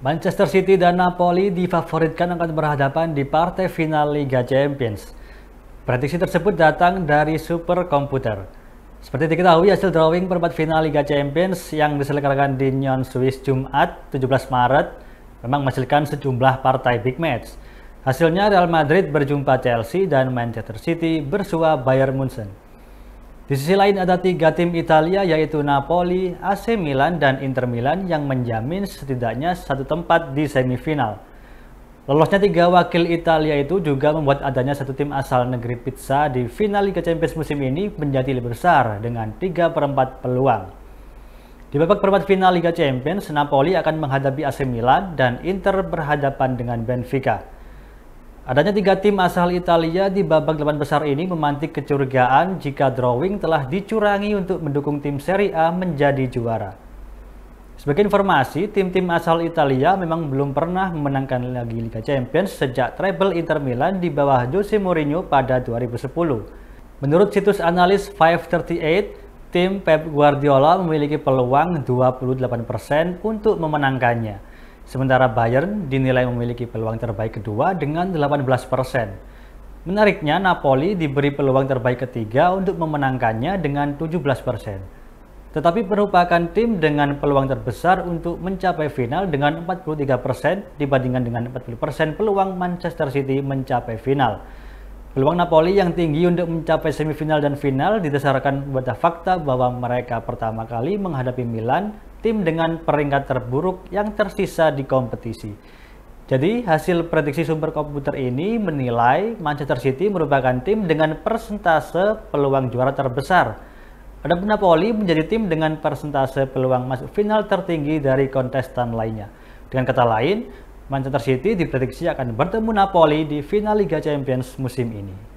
Manchester City dan Napoli difavoritkan akan berhadapan di partai final Liga Champions. Prediksi tersebut datang dari super superkomputer. Seperti diketahui, hasil drawing perempat final Liga Champions yang diselenggarakan di Nyon, Swiss Jumat 17 Maret memang menghasilkan sejumlah partai big match. Hasilnya Real Madrid berjumpa Chelsea dan Manchester City bersua Bayern Munchen. Di sisi lain ada tiga tim Italia yaitu Napoli, AC Milan, dan Inter Milan yang menjamin setidaknya satu tempat di semifinal. Lolosnya tiga wakil Italia itu juga membuat adanya satu tim asal negeri pizza di final Liga Champions musim ini menjadi lebih besar dengan tiga perempat peluang. Di babak perempat final Liga Champions, Napoli akan menghadapi AC Milan dan Inter berhadapan dengan Benfica. Adanya tiga tim asal Italia di babak delapan besar ini memantik kecurigaan jika drawing telah dicurangi untuk mendukung tim Serie A menjadi juara. Sebagai informasi, tim-tim asal Italia memang belum pernah memenangkan lagi Liga Champions sejak treble Inter Milan di bawah Jose Mourinho pada 2010. Menurut situs analis 538, tim Pep Guardiola memiliki peluang 28% untuk memenangkannya. Sementara Bayern dinilai memiliki peluang terbaik kedua dengan 18 persen. Menariknya, Napoli diberi peluang terbaik ketiga untuk memenangkannya dengan 17 persen. Tetapi merupakan tim dengan peluang terbesar untuk mencapai final dengan 43 persen dibandingkan dengan 40 persen peluang Manchester City mencapai final. Peluang Napoli yang tinggi untuk mencapai semifinal dan final didasarkan pada fakta bahwa mereka pertama kali menghadapi Milan tim dengan peringkat terburuk yang tersisa di kompetisi. Jadi hasil prediksi sumber komputer ini menilai Manchester City merupakan tim dengan persentase peluang juara terbesar. Adapun Napoli menjadi tim dengan persentase peluang masuk final tertinggi dari kontestan lainnya. Dengan kata lain, Manchester City diprediksi akan bertemu Napoli di final Liga Champions musim ini.